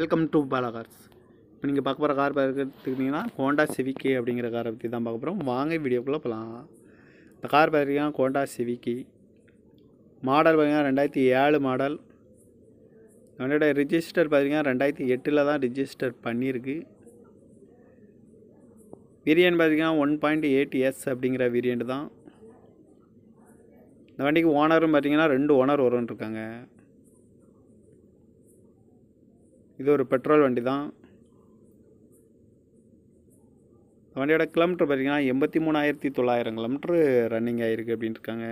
welcome to Bala cars இப்போ நீங்கள் பார்க்க போகிற கார் பார்த்துக்கிட்டிங்கன்னா ஹோண்டா செவிக்கி அப்படிங்கிற காரை பற்றி தான் பார்க்க போகிறோம் வாங்க வீடியோக்குள்ளே போகலாம் இந்த கார் பார்த்திங்கன்னா ஹோண்டா சிவிக்கி மாடல் பார்த்திங்கன்னா ரெண்டாயிரத்தி ஏழு மாடல் என்னோடய ரிஜிஸ்டர் பார்த்திங்கன்னா ரெண்டாயிரத்தி எட்டில் தான் ரிஜிஸ்டர் பண்ணியிருக்கு விரியன் பார்த்திங்கன்னா ஒன் பாயிண்ட் எயிட் எஸ் அப்படிங்கிற விரியன்ட்டு தான் இந்த வண்டிக்கு ஓனரும் பார்த்திங்கன்னா ரெண்டு ஓனர் வரும்னு இருக்காங்க இது ஒரு பெட்ரோல் வண்டி தான் வண்டியோட கிலோமீட்டர் பார்த்தீங்கன்னா எண்பத்தி மூணாயிரத்தி தொள்ளாயிரம் கிலோமீட்ரு ரன்னிங் ஆகிருக்கு அப்படின்ட்டு இருக்காங்க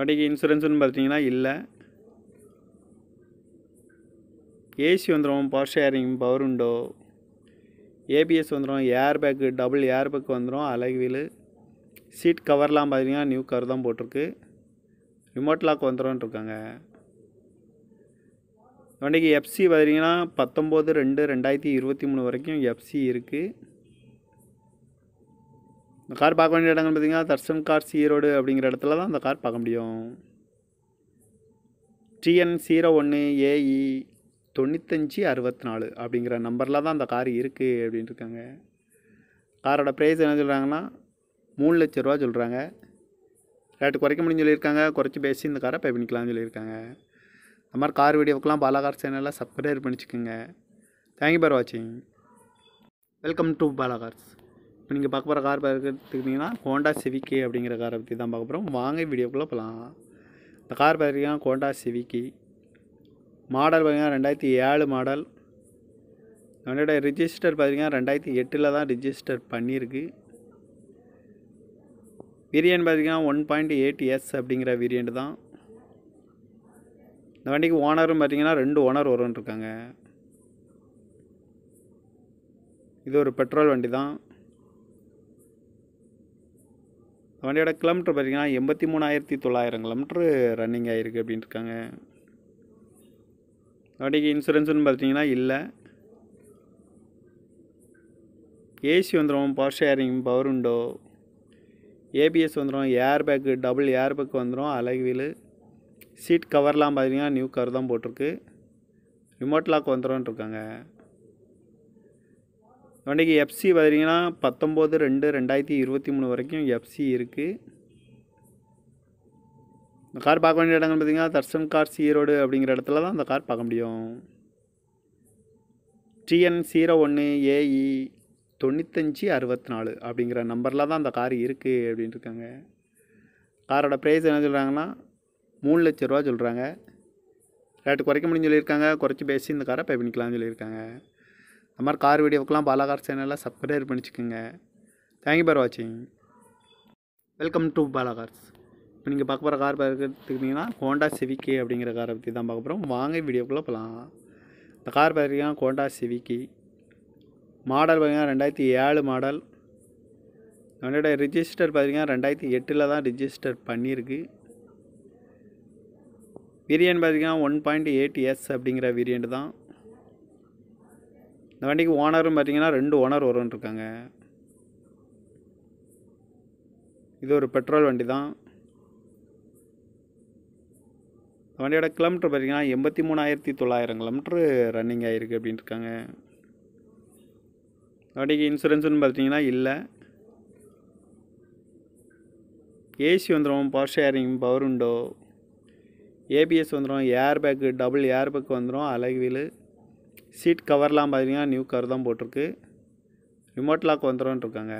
வண்டிக்கு இன்சூரன்ஸுன்னு பார்த்தீங்கன்னா இல்லை ஏசி வந்துடும் power steering power window ABS வந்துடும் air bag double air bag வந்துடும் அழகு சீட் கவர்லாம் பார்த்தீங்கன்னா நியூ கவர் தான் போட்டிருக்கு ரிமோட் லாக் வந்துடும் இருக்காங்க வண்டிக்கு எஃப்சி பார்த்தீங்கன்னா பத்தொம்போது ரெண்டு ரெண்டாயிரத்தி இருபத்தி மூணு வரைக்கும் எஃப்சி இருக்குது இந்த கார் பார்க்க வேண்டிய இடங்கள் பார்த்திங்கன்னா தர்ஷன் கார் ஈரோடு அப்படிங்கிற இடத்துல தான் அந்த கார் பார்க்க முடியும் டிஎன் ஜீரோ ஒன்று ஏஇ e தொண்ணூத்தஞ்சி அறுபத்தி நாலு அப்படிங்கிற நம்பரில் தான் அந்த கார் இருக்குது அப்படின்னு இருக்காங்க காரோட ப்ரைஸ் என்ன சொல்கிறாங்கன்னா மூணு லட்ச ரூபா சொல்கிறாங்க ரேட்டு குறைக்க முடியும்னு சொல்லியிருக்காங்க குறைச்சி பேசி இந்த காரை பே பண்ணிக்கலாம்னு சொல்லியிருக்காங்க இந்த மாதிரி கார் வீடியோவுக்கெலாம் பாலாகார் சேனலில் சப்ஸ்கிரைப் பண்ணிச்சுக்கோங்க தேங்க்யூ ஃபார் வாட்சிங் வெல்கம் டு பாலாகார்ஸ் இப்போ நீங்கள் பார்க்க போகிற கார் பார்த்துக்கிட்டிங்கன்னா ஹோண்டா சிவிக்கி அப்படிங்கிற காரை பற்றி தான் பார்க்க போகிறோம் வாங்க வீடியோக்குள்ளே போகலாம் இந்த கார் பார்த்திங்கன்னா ஹோண்டா சிவிக்கி மாடல் பார்த்திங்கன்னா ரெண்டாயிரத்தி ஏழு மாடல் வண்டியோட ரிஜிஸ்டர் பார்த்திங்கன்னா ரெண்டாயிரத்தி எட்டில் தான் ரிஜிஸ்டர் பண்ணியிருக்கு வேரியன்ட் பார்த்திங்கன்னா ஒன் பாயிண்ட் எயிட் எஸ் அப்படிங்கிற வேரியண்ட் தான் இந்த வண்டிக்கு ஓனரும் பார்த்தீங்கன்னா ரெண்டு ஓனர் வரும்னு இருக்காங்க இது ஒரு பெட்ரோல் வண்டி தான் வண்டியோட கிலோமீட்டர் பார்த்திங்கன்னா எண்பத்தி மூணாயிரத்தி தொள்ளாயிரம் கிலோமீட்ரு ரன்னிங் ஆகிருக்கு அப்படின்ட்டு இருக்காங்க வண்டிக்கு இன்சூரன்ஸுன்னு பார்த்தீங்கன்னா இல்லை ஏசி வந்துடும் power steering power window ABS வந்துடும் air bag double air bag வந்துடும் வீல் சீட் கவர்லாம் பார்த்தீங்கன்னா நியூ கவர் தான் போட்டிருக்கு ரிமோட் லாக் இருக்காங்க வண்டிக்கு எஃப்சி பார்த்தீங்கன்னா பத்தொம்போது ரெண்டு ரெண்டாயிரத்தி இருபத்தி மூணு வரைக்கும் எஃப்சி இருக்குது இந்த கார் பார்க்க வேண்டிய இடங்கள் பார்த்திங்கன்னா தர்ஷன் கார் சீரோடு அப்படிங்கிற இடத்துல தான் அந்த கார் பார்க்க முடியும் டிஎன் ஜீரோ ஒன்று ஏஇ e தொண்ணூத்தஞ்சி அறுபத்தி நாலு அப்படிங்கிற நம்பரில் தான் அந்த கார் இருக்குது அப்படின்ட்டுருக்காங்க காரோட ப்ரைஸ் என்ன சொல்கிறாங்கன்னா மூணு லட்ச ரூபா சொல்கிறாங்க ரேட்டு குறைக்க முடியும்னு சொல்லியிருக்காங்க குறைச்சி பேசி இந்த காரை பே பண்ணிக்கலாம்னு சொல்லியிருக்காங்க அது மாதிரி கார் வீடியோக்கெலாம் பாலாகார் சேனலில் சப்ஸ்கிரைப் பண்ணிச்சுக்கோங்க தேங்க்யூ ஃபார் வாட்சிங் வெல்கம் டு பாலாகார்ஸ் இப்போ நீங்கள் பார்க்க போகிற கார் பார்த்துக்கிட்டிங்கன்னா ஹோண்டா சிவிக்கி அப்படிங்கிற காரை பற்றி தான் பார்க்க போகிறோம் வாங்க வீடியோக்குள்ளே போகலாம் இந்த கார் பார்த்துக்கிட்டிங்கன்னா ஹோண்டா சிவிக்கி மாடல் பார்த்திங்கன்னா ரெண்டாயிரத்தி ஏழு மாடல் என்னோடய ரிஜிஸ்டர் பார்த்திங்கன்னா ரெண்டாயிரத்தி எட்டில் தான் ரிஜிஸ்டர் பண்ணியிருக்கு வேரியன்ட் பார்த்திங்கன்னா ஒன் பாயிண்ட் எயிட் எஸ் அப்படிங்கிற வேரியண்ட் தான் இந்த வண்டிக்கு ஓனரும் பார்த்திங்கன்னா ரெண்டு ஓனர் வரும்னு இருக்காங்க இது ஒரு பெட்ரோல் வண்டி தான் வண்டியோட கிலோமீட்டர் பார்த்திங்கன்னா எண்பத்தி மூணாயிரத்தி தொள்ளாயிரம் கிலோமீட்ரு ரன்னிங் ஆகிருக்கு அப்படின்ட்டு இருக்காங்க வண்டிக்கு இன்சூரன்ஸ்னு பார்த்தீங்கன்னா இல்லை ஏசி வந்துடும் power steering power window ABS வந்துடும் air bag double air bag வந்துடும் அலகு வீல் சீட் கவர்லாம் பார்த்தீங்கன்னா நியூ கவர் தான் போட்டிருக்கு ரிமோட் லாக் வந்துடும் இருக்காங்க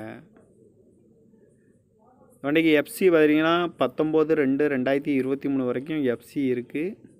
வண்டிக்கு எஃப்சி பார்த்தீங்கன்னா பத்தொம்போது ரெண்டு ரெண்டாயிரத்தி இருபத்தி மூணு வரைக்கும் எஃப்சி இருக்குது